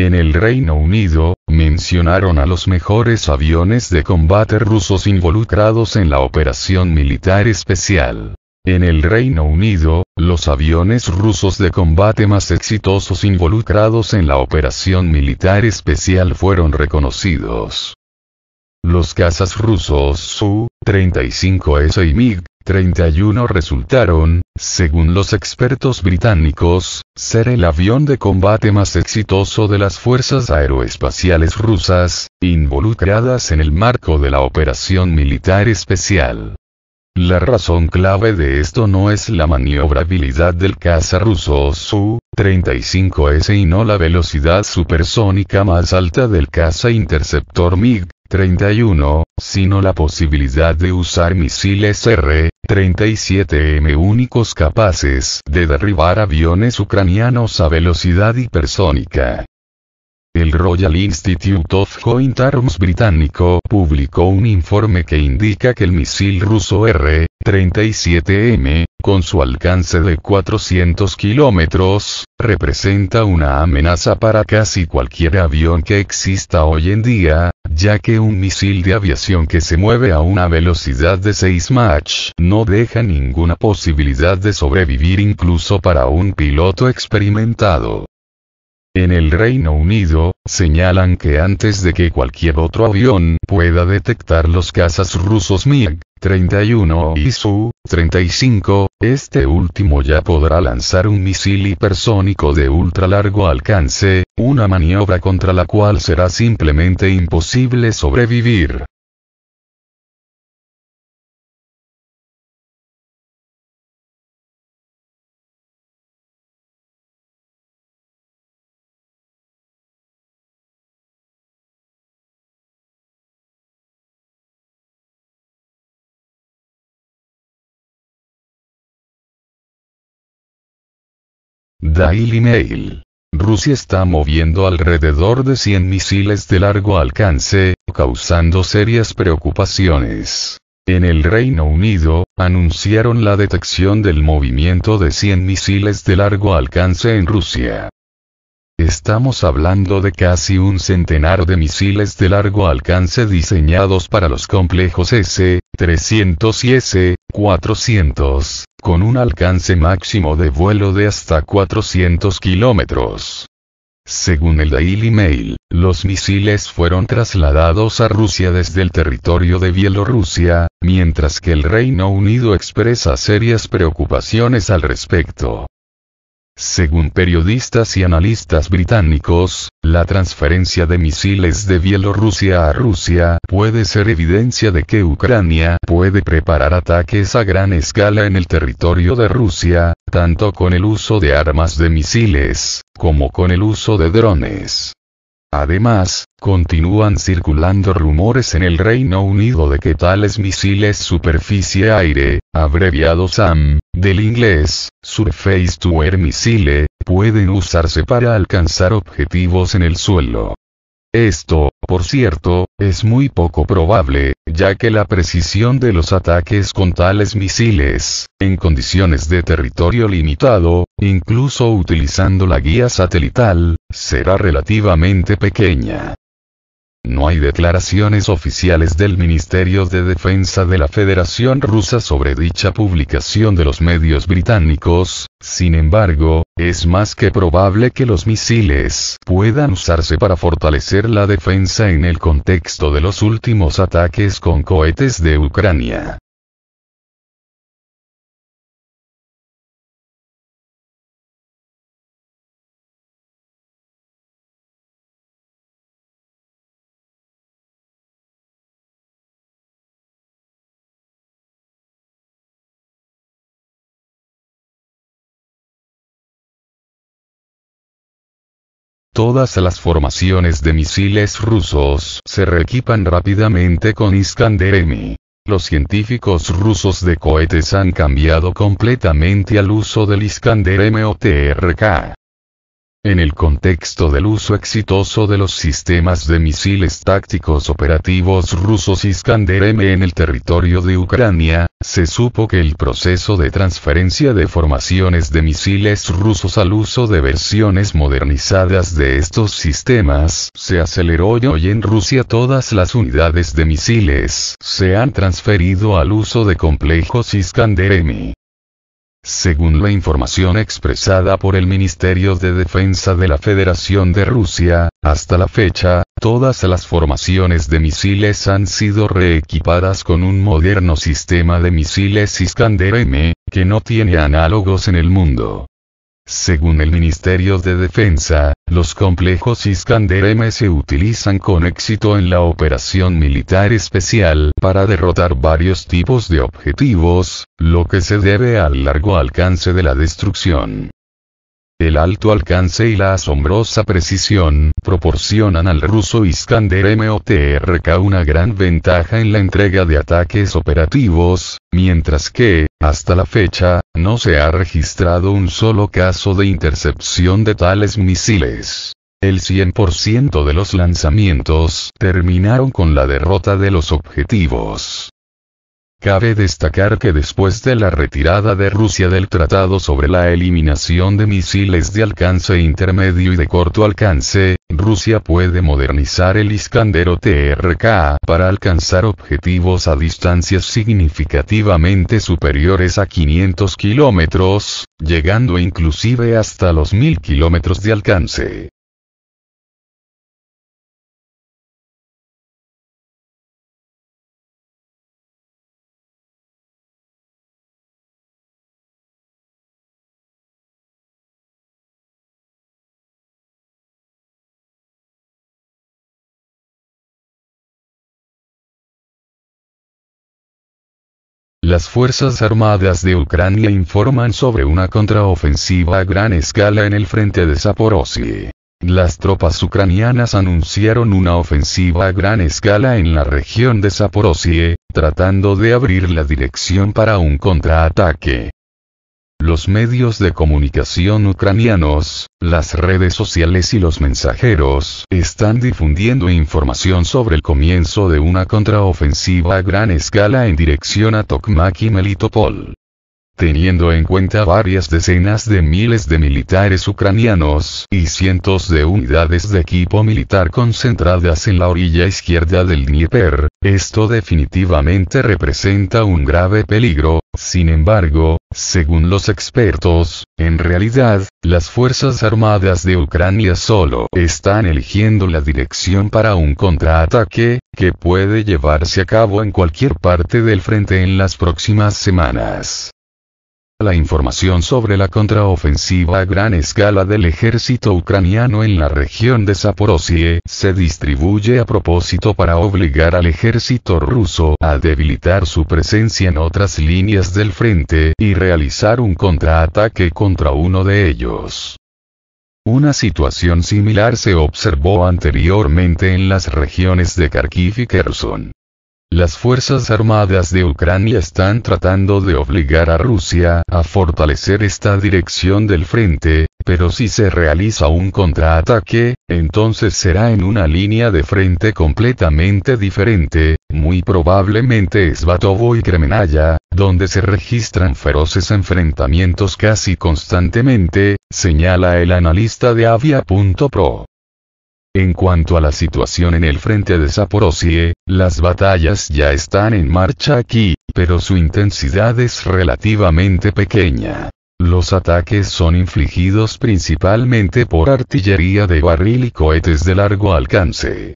En el Reino Unido, mencionaron a los mejores aviones de combate rusos involucrados en la operación militar especial. En el Reino Unido, los aviones rusos de combate más exitosos involucrados en la operación militar especial fueron reconocidos. Los cazas rusos Su-35S y MiG-31 resultaron, según los expertos británicos, ser el avión de combate más exitoso de las fuerzas aeroespaciales rusas, involucradas en el marco de la operación militar especial. La razón clave de esto no es la maniobrabilidad del caza ruso Su-35S y no la velocidad supersónica más alta del caza interceptor MiG, 31, sino la posibilidad de usar misiles R-37M únicos capaces de derribar aviones ucranianos a velocidad hipersónica. El Royal Institute of Joint Arms británico publicó un informe que indica que el misil ruso R-37M con su alcance de 400 kilómetros, representa una amenaza para casi cualquier avión que exista hoy en día, ya que un misil de aviación que se mueve a una velocidad de 6 Mach no deja ninguna posibilidad de sobrevivir incluso para un piloto experimentado. En el Reino Unido, señalan que antes de que cualquier otro avión pueda detectar los cazas rusos MiG, 31 y Su 35, este último ya podrá lanzar un misil hipersónico de ultra largo alcance, una maniobra contra la cual será simplemente imposible sobrevivir. Daily Mail. Rusia está moviendo alrededor de 100 misiles de largo alcance, causando serias preocupaciones. En el Reino Unido, anunciaron la detección del movimiento de 100 misiles de largo alcance en Rusia. Estamos hablando de casi un centenar de misiles de largo alcance diseñados para los complejos S-300 y S-400, con un alcance máximo de vuelo de hasta 400 kilómetros. Según el Daily Mail, los misiles fueron trasladados a Rusia desde el territorio de Bielorrusia, mientras que el Reino Unido expresa serias preocupaciones al respecto. Según periodistas y analistas británicos, la transferencia de misiles de Bielorrusia a Rusia puede ser evidencia de que Ucrania puede preparar ataques a gran escala en el territorio de Rusia, tanto con el uso de armas de misiles, como con el uso de drones. Además, continúan circulando rumores en el Reino Unido de que tales misiles superficie-aire, abreviados SAM, del inglés, Surface to Air Missile, pueden usarse para alcanzar objetivos en el suelo. Esto, por cierto, es muy poco probable, ya que la precisión de los ataques con tales misiles, en condiciones de territorio limitado, incluso utilizando la guía satelital, será relativamente pequeña. No hay declaraciones oficiales del Ministerio de Defensa de la Federación Rusa sobre dicha publicación de los medios británicos, sin embargo, es más que probable que los misiles puedan usarse para fortalecer la defensa en el contexto de los últimos ataques con cohetes de Ucrania. Todas las formaciones de misiles rusos se reequipan rápidamente con Iskander M. Los científicos rusos de cohetes han cambiado completamente al uso del Iskander M en el contexto del uso exitoso de los sistemas de misiles tácticos operativos rusos Iskander M en el territorio de Ucrania, se supo que el proceso de transferencia de formaciones de misiles rusos al uso de versiones modernizadas de estos sistemas se aceleró y hoy en Rusia todas las unidades de misiles se han transferido al uso de complejos Iskander M. Según la información expresada por el Ministerio de Defensa de la Federación de Rusia, hasta la fecha, todas las formaciones de misiles han sido reequipadas con un moderno sistema de misiles Iskander M, que no tiene análogos en el mundo. Según el Ministerio de Defensa, los complejos Iskander-M se utilizan con éxito en la operación militar especial para derrotar varios tipos de objetivos, lo que se debe al largo alcance de la destrucción. El alto alcance y la asombrosa precisión proporcionan al ruso Iskander MOTRK una gran ventaja en la entrega de ataques operativos, mientras que, hasta la fecha, no se ha registrado un solo caso de intercepción de tales misiles. El 100% de los lanzamientos terminaron con la derrota de los objetivos. Cabe destacar que después de la retirada de Rusia del Tratado sobre la eliminación de misiles de alcance intermedio y de corto alcance, Rusia puede modernizar el Iskandero TRK para alcanzar objetivos a distancias significativamente superiores a 500 kilómetros, llegando inclusive hasta los 1000 kilómetros de alcance. Las Fuerzas Armadas de Ucrania informan sobre una contraofensiva a gran escala en el frente de Zaporozhye. Las tropas ucranianas anunciaron una ofensiva a gran escala en la región de Zaporozhye, tratando de abrir la dirección para un contraataque. Los medios de comunicación ucranianos, las redes sociales y los mensajeros están difundiendo información sobre el comienzo de una contraofensiva a gran escala en dirección a Tokmak y Melitopol teniendo en cuenta varias decenas de miles de militares ucranianos y cientos de unidades de equipo militar concentradas en la orilla izquierda del Dnieper, esto definitivamente representa un grave peligro, sin embargo, según los expertos, en realidad, las Fuerzas Armadas de Ucrania solo están eligiendo la dirección para un contraataque, que puede llevarse a cabo en cualquier parte del frente en las próximas semanas. La información sobre la contraofensiva a gran escala del ejército ucraniano en la región de Zaporozhye se distribuye a propósito para obligar al ejército ruso a debilitar su presencia en otras líneas del frente y realizar un contraataque contra uno de ellos. Una situación similar se observó anteriormente en las regiones de Kharkiv y Kherson. Las Fuerzas Armadas de Ucrania están tratando de obligar a Rusia a fortalecer esta dirección del frente, pero si se realiza un contraataque, entonces será en una línea de frente completamente diferente, muy probablemente es Vatovo y Kremenaya, donde se registran feroces enfrentamientos casi constantemente, señala el analista de Avia.pro. En cuanto a la situación en el frente de Saporosie, las batallas ya están en marcha aquí, pero su intensidad es relativamente pequeña. Los ataques son infligidos principalmente por artillería de barril y cohetes de largo alcance.